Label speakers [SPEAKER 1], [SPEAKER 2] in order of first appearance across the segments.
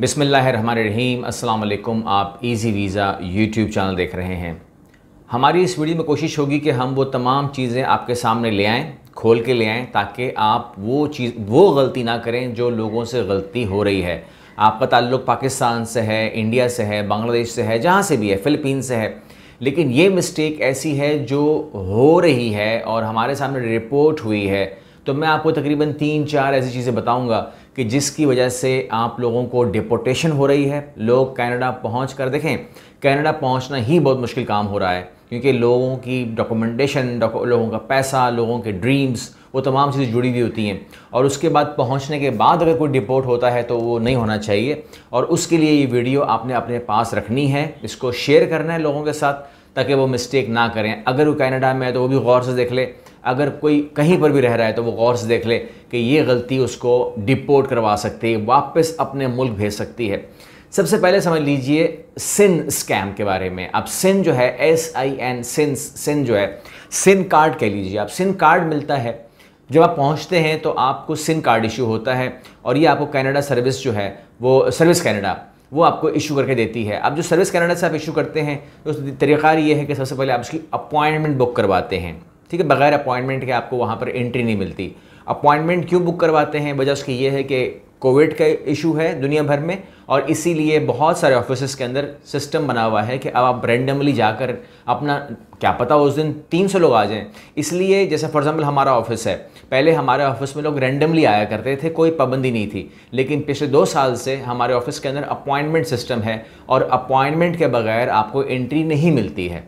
[SPEAKER 1] बिसमीम अल्लाम आप इजी वीज़ा यूट्यूब चैनल देख रहे हैं हमारी इस वीडियो में कोशिश होगी कि हम वो तमाम चीज़ें आपके सामने ले आएँ खोल के ले आएँ ताकि आप वो चीज़ वो गलती ना करें जो लोगों से गलती हो रही है आपका ताल्लुक पाकिस्तान से है इंडिया से है बांग्लादेश से है जहाँ से भी है फ़िलिपीन से है लेकिन ये मिस्टेक ऐसी है जो हो रही है और हमारे सामने रिपोर्ट हुई है तो मैं आपको तकरीबन तीन चार ऐसी चीज़ें बताऊंगा कि जिसकी वजह से आप लोगों को डिपोटेशन हो रही है लोग कनाडा पहुँच कर देखें कनाडा पहुँचना ही बहुत मुश्किल काम हो रहा है क्योंकि लोगों की डॉक्यूमेंटेशन लोगों का पैसा लोगों के ड्रीम्स वो तमाम चीज़ें जुड़ी हुई होती हैं और उसके बाद पहुंचने के बाद अगर कोई डिपोर्ट होता है तो वो नहीं होना चाहिए और उसके लिए ये वीडियो आपने अपने पास रखनी है इसको शेयर करना है लोगों के साथ ताकि वो मिस्टेक ना करें अगर वो कैनेडा में है तो वो भी गौर से देख ले अगर कोई कहीं पर भी रह रहा है तो वो गौर से देख ले कि ये गलती उसको डिपोर्ट करवा सकती है वापस अपने मुल्क भेज सकती है सबसे पहले समझ लीजिए सिन स्कैम के बारे में अब सिन जो है एस आई एन सिन सिन जो है सिन कार्ड कह लीजिए आप सिन कार्ड मिलता है जब आप पहुंचते हैं तो आपको सिन कार्ड इशू होता है और ये आपको कनाडा सर्विस जो है वो सर्विस कनाडा वो आपको इशू करके देती है अब जो सर्विस कनाडा से आप इशू करते हैं तो तरीक़ा ये है कि सबसे पहले आप उसकी अपॉइंटमेंट बुक करवाते हैं ठीक है बगैर अपॉइंटमेंट के आपको वहाँ पर एंट्री नहीं मिलती अपॉइंटमेंट क्यों बुक करवाते हैं वजह उसकी ये है कि कोविड का इशू है दुनिया भर में और इसीलिए बहुत सारे ऑफिस के अंदर सिस्टम बना हुआ है कि अब आप रेंडमली जाकर अपना क्या पता उस दिन 300 लोग आ जाएं इसलिए जैसे फॉर एग्जांपल हमारा ऑफिस है पहले हमारे ऑफिस में लोग रेंडमली आया करते थे कोई पाबंदी नहीं थी लेकिन पिछले दो साल से हमारे ऑफिस के अंदर अपॉइंटमेंट सिस्टम है और अपॉइंटमेंट के बगैर आपको एंट्री नहीं मिलती है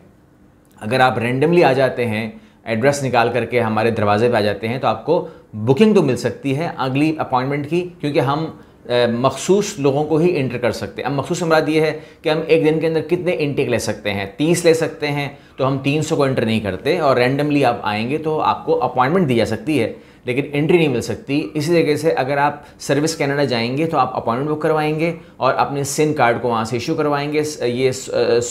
[SPEAKER 1] अगर आप रेंडमली आ जाते हैं एड्रेस निकाल करके हमारे दरवाजे पे आ जाते हैं तो आपको बुकिंग तो मिल सकती है अगली अपॉइंटमेंट की क्योंकि हम मखसूस लोगों को ही इंटर कर सकते हैं अब मखसूस हमारा ये है कि हम एक दिन के अंदर कितने इंटेक ले सकते हैं तीस ले सकते हैं तो हम तीन सौ को इंटर नहीं करते और रैंडमली आप आएंगे तो आपको अपॉइंटमेंट दी जा सकती है लेकिन एंट्री नहीं मिल सकती इसी तरीके से अगर आप सर्विस कैनेडा जाएंगे तो आप अपॉइंटमेंट बुक करवाएंगे और अपने सिम कार्ड को वहाँ से इशू करवाएंगे ये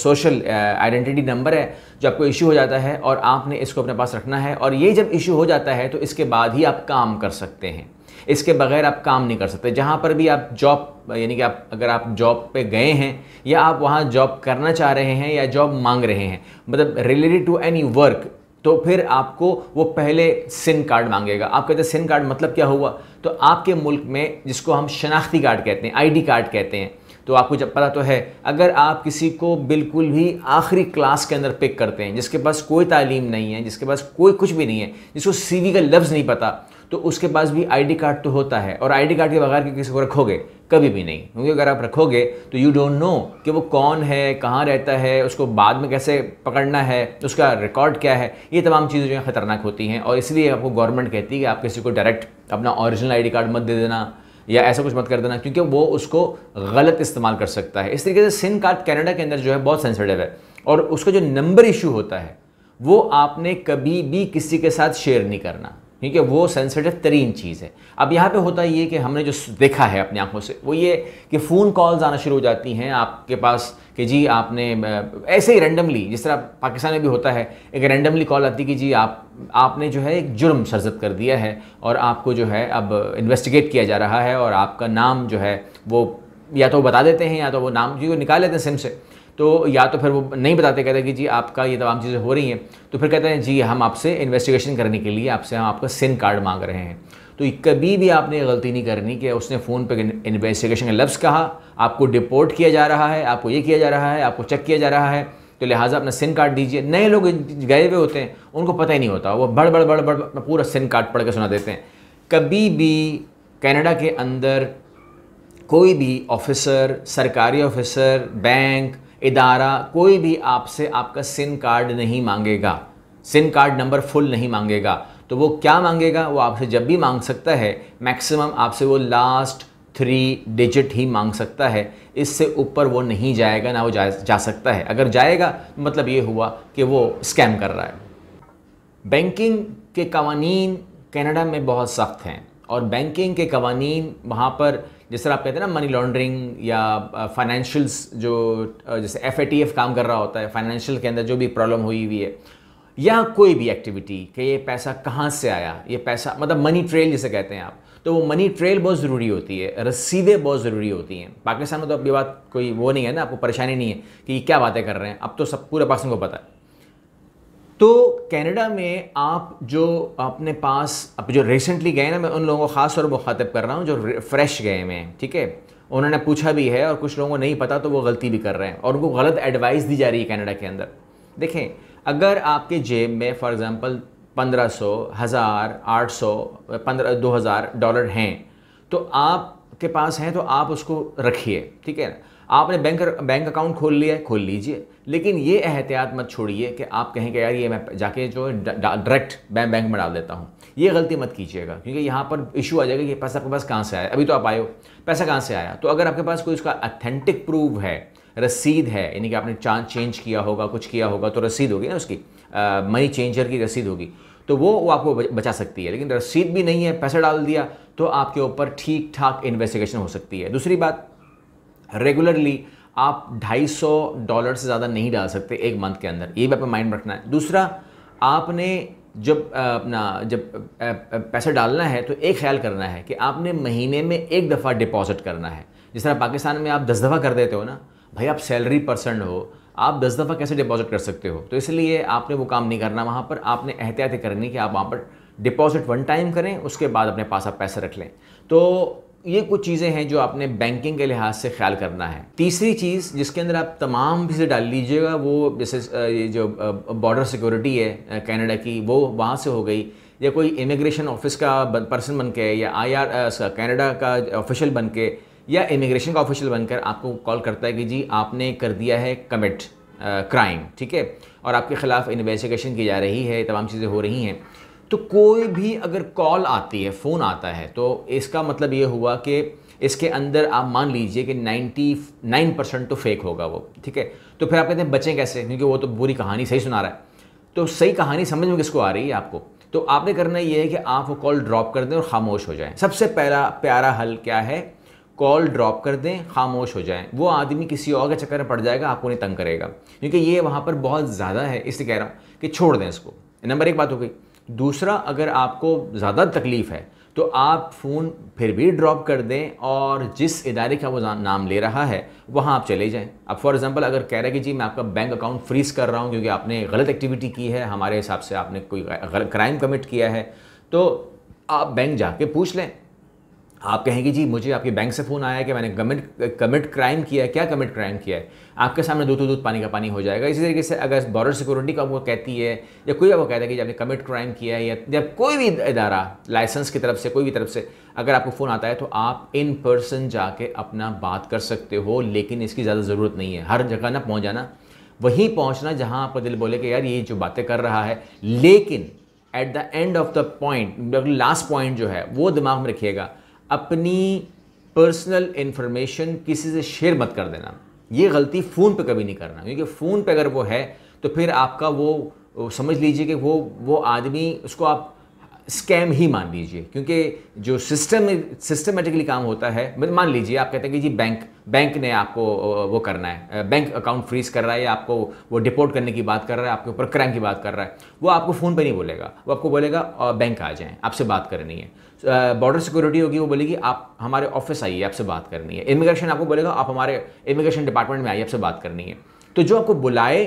[SPEAKER 1] सोशल आइडेंटिटी नंबर है जो आपको इशू हो जाता है और आपने इसको अपने पास रखना है और ये जब इशू हो जाता है तो इसके बाद ही आप काम कर सकते हैं इसके बगैर आप काम नहीं कर सकते जहाँ पर भी आप जॉब यानी कि आप अगर आप जॉब पे गए हैं या आप वहाँ जॉब करना चाह रहे हैं या जॉब मांग रहे हैं मतलब रिलेटेड टू एनी वर्क तो फिर आपको वो पहले सिन कार्ड मांगेगा आप कहते हैं सिन कार्ड मतलब क्या हुआ तो आपके मुल्क में जिसको हम शनाख्ती कार्ड कहते हैं आईडी कार्ड कहते हैं तो आपको जब पता तो है अगर आप किसी को बिल्कुल भी आखिरी क्लास के अंदर पिक करते हैं जिसके पास कोई तालीम नहीं है जिसके पास कोई कुछ भी नहीं है जिसको सीवी का लफ्ज़ नहीं पता तो उसके पास भी आईडी कार्ड तो होता है और आईडी कार्ड के बगैर किसी को रखोगे कभी भी नहीं क्योंकि अगर आप रखोगे तो यू डोंट नो कि वो कौन है कहाँ रहता है उसको बाद में कैसे पकड़ना है उसका रिकॉर्ड क्या है ये तमाम चीज़ें जो है ख़तरनाक होती हैं और इसलिए आपको गवर्नमेंट कहती है कि आप किसी को डायरेक्ट अपना ओरिजिनल आई कार्ड मत दे देना या ऐसा कुछ मत कर देना क्योंकि वो उसको गलत इस्तेमाल कर सकता है इस तरीके से सिम कार्ड कैनेडा के अंदर जो है बहुत सेंसिटिव है और उसका जो नंबर इशू होता है वो आपने कभी भी किसी के साथ शेयर नहीं करना क्योंकि वो सेंसिटिव तरीन चीज़ है अब यहाँ पे होता ये कि हमने जो देखा है अपनी आंखों से वो ये कि फ़ोन कॉल्स आना शुरू हो जाती हैं आपके पास कि जी आपने ऐसे ही रेंडमली जिस तरह पाकिस्तान में भी होता है एक रेंडमली कॉल आती कि जी आप आपने जो है एक जुर्म सरजद कर दिया है और आपको जो है अब इन्वेस्टिगेट किया जा रहा है और आपका नाम जो है वो या तो बता देते हैं या तो वो नाम जी वो निकाल लेते हैं सिम से तो या तो फिर वो नहीं बताते कहते कि जी आपका ये तमाम चीज़ें हो रही हैं तो फिर कहते हैं जी हम आपसे इन्वेस्टिगेशन करने के लिए आपसे हम आपका सिम कार्ड मांग रहे हैं तो कभी भी आपने गलती नहीं करनी कि उसने फ़ोन पर इन्वेस्टिगेशन का लफ्ज़ कहा आपको डिपोर्ट किया जा रहा है आपको ये किया जा रहा है आपको चेक किया जा रहा है तो लिहाजा अपना सिम कार्ड दीजिए नए लोग गए हुए होते हैं उनको पता ही नहीं होता वो बड़ बड़ बड़ बड़ पूरा सिम कार्ड पढ़ के सुना देते हैं कभी भी कनाडा के अंदर कोई भी ऑफिसर सरकारी ऑफिसर बैंक इदारा कोई भी आपसे आपका सिम कार्ड नहीं मांगेगा सिम कार्ड नंबर फुल नहीं मांगेगा तो वो क्या मांगेगा वो आपसे जब भी मांग सकता है मैक्सिमम आपसे वो लास्ट थ्री डिजिट ही मांग सकता है इससे ऊपर वो नहीं जाएगा ना वो जा, जा सकता है अगर जाएगा तो मतलब ये हुआ कि वो स्कैम कर रहा है बैंकिंग के कवानीन कनाडा में बहुत सख्त हैं और बैंकिंग के कवानी वहाँ पर जिस तरह आप कहते हैं ना मनी लॉन्ड्रिंग या फाइनेंशियल्स जो जैसे एफ काम कर रहा होता है फाइनेंशियल के अंदर जो भी प्रॉब्लम हुई हुई है या कोई भी एक्टिविटी कि ये पैसा कहाँ से आया ये पैसा मतलब मनी ट्रेल जिसे कहते हैं आप तो वो मनी ट्रेल बहुत ज़रूरी होती है रसीदें बहुत ज़रूरी होती हैं पाकिस्तान में तो अब ये बात कोई वो नहीं है ना आपको परेशानी नहीं है कि क्या बातें कर रहे हैं अब तो सब पूरे पाकिस्तान को पता है तो कनाडा में आप जो अपने पास आप जो रिसेंटली गए ना मैं उन लोगों को ख़ास तौर मुखातब कर रहा हूँ जो फ्रेश गए हुए हैं ठीक है उन्होंने पूछा भी है और कुछ लोगों को नहीं पता तो वो गलती भी कर रहे हैं और उनको गलत एडवाइस दी जा रही है कनाडा के अंदर देखें अगर आपके जेब में फॉर एग्ज़ाम्पल पंद्रह सौ हज़ार आठ सौ पंद्रह दो हज़ार डॉलर हैं तो आपके पास हैं तो आप उसको रखिए ठीक है ना आपने बैंक बैंक अकाउंट खोल लिया है खोल लीजिए लेकिन ये एहतियात मत छोड़िए कि आप कहें कि यार ये मैं जाके जो डायरेक्ट बैंक बैंक में डाल देता हूँ ये गलती मत कीजिएगा क्योंकि यहाँ पर इशू आ जाएगा कि पैसा आपके पास कहाँ से आया अभी तो आप आए हो पैसा कहाँ से आया तो अगर आपके पास कोई उसका अथेंटिक प्रूफ है रसीद है यानी कि आपने चांद चेंज किया होगा कुछ किया होगा तो रसीद होगी ना उसकी मनी चेंजर की रसीद होगी तो वो वो आपको बचा सकती है लेकिन रसीद भी नहीं है पैसा डाल दिया तो आपके ऊपर ठीक ठाक इन्वेस्टिगेशन हो सकती है दूसरी बात रेगुलरली आप 250 डॉलर से ज़्यादा नहीं डाल सकते एक मंथ के अंदर ये भी आपको माइंड रखना है दूसरा आपने जब अपना जब पैसा डालना है तो एक ख्याल करना है कि आपने महीने में एक दफ़ा डिपॉजिट करना है जिस तरह पाकिस्तान में आप दस दफ़ा कर देते हो ना भाई आप सैलरी पर्सन हो आप दस दफ़ा कैसे डिपॉजिट कर सकते हो तो इसलिए आपने वो काम नहीं करना वहाँ पर आपने एहतियात करनी कि आप वहाँ पर डिपॉजिट वन टाइम करें उसके बाद अपने पास आप पैसे रख लें तो ये कुछ चीज़ें हैं जो आपने बैंकिंग के लिहाज से ख्याल करना है तीसरी चीज़ जिसके अंदर आप तमाम भी से डाल लीजिएगा वो जैसे ये जो बॉर्डर सिक्योरिटी है कनाडा की वो वहाँ से हो गई या कोई इमिग्रेशन ऑफिस का पर्सन बन के या आई आर कैनेडा का ऑफिशियल बन के या इमिग्रेशन का ऑफिशियल बनकर आपको कॉल करता है कि जी आपने कर दिया है कमिट क्राइम ठीक है और आपके ख़िलाफ़ इन्वेस्टिगेशन की जा रही है तमाम चीज़ें हो रही हैं तो कोई भी अगर कॉल आती है फ़ोन आता है तो इसका मतलब ये हुआ कि इसके अंदर आप मान लीजिए कि 99 परसेंट तो फेक होगा वो ठीक है तो फिर आप कहते हैं बचें कैसे क्योंकि वो तो बुरी कहानी सही सुना रहा है तो सही कहानी समझ में किसको आ रही है आपको तो आपने करना ये है कि आप वो कॉल ड्रॉप कर दें और खामोश हो जाएं सबसे पहला प्यारा हल क्या है कॉल ड्रॉप कर दें खामोश हो जाएं वो आदमी किसी और के चक्कर में पड़ जाएगा आपको नहीं तंग करेगा क्योंकि ये वहाँ पर बहुत ज़्यादा है इसलिए कह रहा हूँ कि छोड़ दें इसको नंबर एक बात हो गई दूसरा अगर आपको ज़्यादा तकलीफ़ है तो आप फ़ोन फिर भी ड्रॉप कर दें और जिस इदारे का वो नाम ले रहा है वहाँ आप चले जाएं अब फॉर एग्ज़ाम्पल अगर कह रहे हैं कि जी मैं आपका बैंक अकाउंट फ्रीज़ कर रहा हूँ क्योंकि आपने गलत एक्टिविटी की है हमारे हिसाब से आपने कोई क्राइम कमिट किया है तो आप बैंक जाके पूछ लें आप कहेंगे जी मुझे आपके बैंक से फ़ोन आया है कि मैंने कमिट कमिट क्राइम किया है क्या कमिट क्राइम किया है आपके सामने दूध दूध पानी का पानी हो जाएगा इसी तरीके से अगर बॉर्डर सिक्योरिटी का वो कहती है या कोई आपको कहता है कि आपने कमिट क्राइम किया है या जब कोई भी इदारा लाइसेंस की तरफ से कोई भी तरफ से अगर आपको फ़ोन आता है तो आप इन पर्सन जाके अपना बात कर सकते हो लेकिन इसकी ज़्यादा ज़रूरत नहीं है हर जगह ना पहुँच जाना वहीं पहुँचना जहाँ आपका दिल बोले कि यार ये जो बातें कर रहा है लेकिन at the end of the point last point जो है वो दिमाग में रखिएगा अपनी पर्सनल इन्फॉर्मेशन किसी से शेयर मत कर देना ये गलती फ़ोन पे कभी नहीं करना क्योंकि फ़ोन पे अगर वो है तो फिर आपका वो समझ लीजिए कि वो वो आदमी उसको आप स्कैम ही मान लीजिए क्योंकि जो सिस्टम सिस्टमेटिकली काम होता है मान लीजिए आप कहते हैं कि जी बैंक बैंक ने आपको वो करना है बैंक अकाउंट फ्रीज कर रहा है या आपको वो डिपोर्ट करने की बात कर रहा है आपके ऊपर क्राइम की बात कर रहा है वो आपको फ़ोन पे नहीं बोलेगा वो आपको बोलेगा बैंक आ जाएँ आपसे बात करनी है बॉर्डर सिक्योरिटी होगी वो बोलेगी आप हमारे ऑफिस आइए आपसे बात करनी है इमिग्रेशन आपको बोलेगा आप हमारे इमिग्रेशन डिपार्टमेंट में आइए आपसे बात करनी है तो जो आपको बुलाए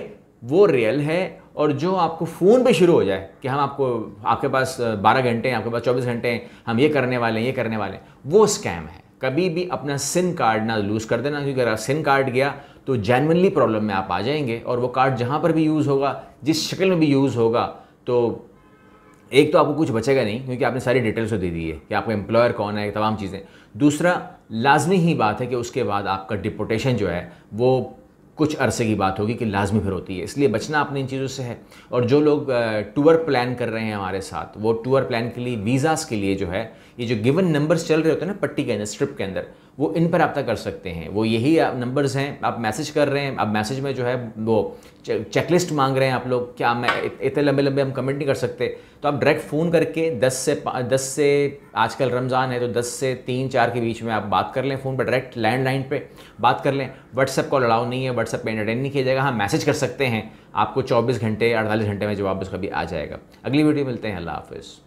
[SPEAKER 1] वो रियल है और जो आपको फ़ोन पे शुरू हो जाए कि हम आपको आपके पास 12 घंटे हैं आपके पास 24 घंटे हैं हम ये करने वाले हैं ये करने वाले हैं वो स्कैम है कभी भी अपना सिम कार्ड ना लूज़ कर देना क्योंकि अगर सिम कार्ड गया तो जेनवनली प्रॉब्लम में आप आ जाएंगे और वो कार्ड जहाँ पर भी यूज़ होगा जिस शक्ल में भी यूज़ होगा तो एक तो आपको कुछ बचेगा नहीं क्योंकि आपने सारी डिटेल्स तो दे दी है कि आपका एम्प्लॉयर कौन है तमाम चीज़ें दूसरा लाजमी ही बात है कि उसके बाद आपका डिपोटेशन जो है वो कुछ अरसे की बात होगी कि लाजमी फिर होती है इसलिए बचना अपने इन चीज़ों से है और जो लोग टूर प्लान कर रहे हैं हमारे साथ वो टूर प्लान के लिए वीज़ास के लिए जो है ये जो गिवन नंबर्स चल रहे होते हैं ना पट्टी के अंदर स्ट्रिप के अंदर वो इन पर रब्ता कर सकते हैं वो यही नंबर्स हैं आप मैसेज कर रहे हैं आप मैसेज में जो है वो चेकलिस्ट मांग रहे हैं आप लोग क्या मैं इतने लंबे लंबे हम कमेंट नहीं कर सकते तो आप डायरेक्ट फ़ोन करके 10 से 10 से आजकल रमज़ान है तो 10 से तीन चार के बीच में आप बात कर लें फ़ोन पर डायरेक्ट लैंडलाइन पे बात कर लें व्हाट्सएप कॉल अलाउ नहीं है व्हाट्सएप पे एंटरटेन नहीं किया जाएगा हाँ मैसेज कर सकते हैं आपको चौबीस घंटे अड़तालीस घंटे में जवाब उसका भी आ जाएगा अगली वीडियो मिलते हैं अल्लाह हाफिज़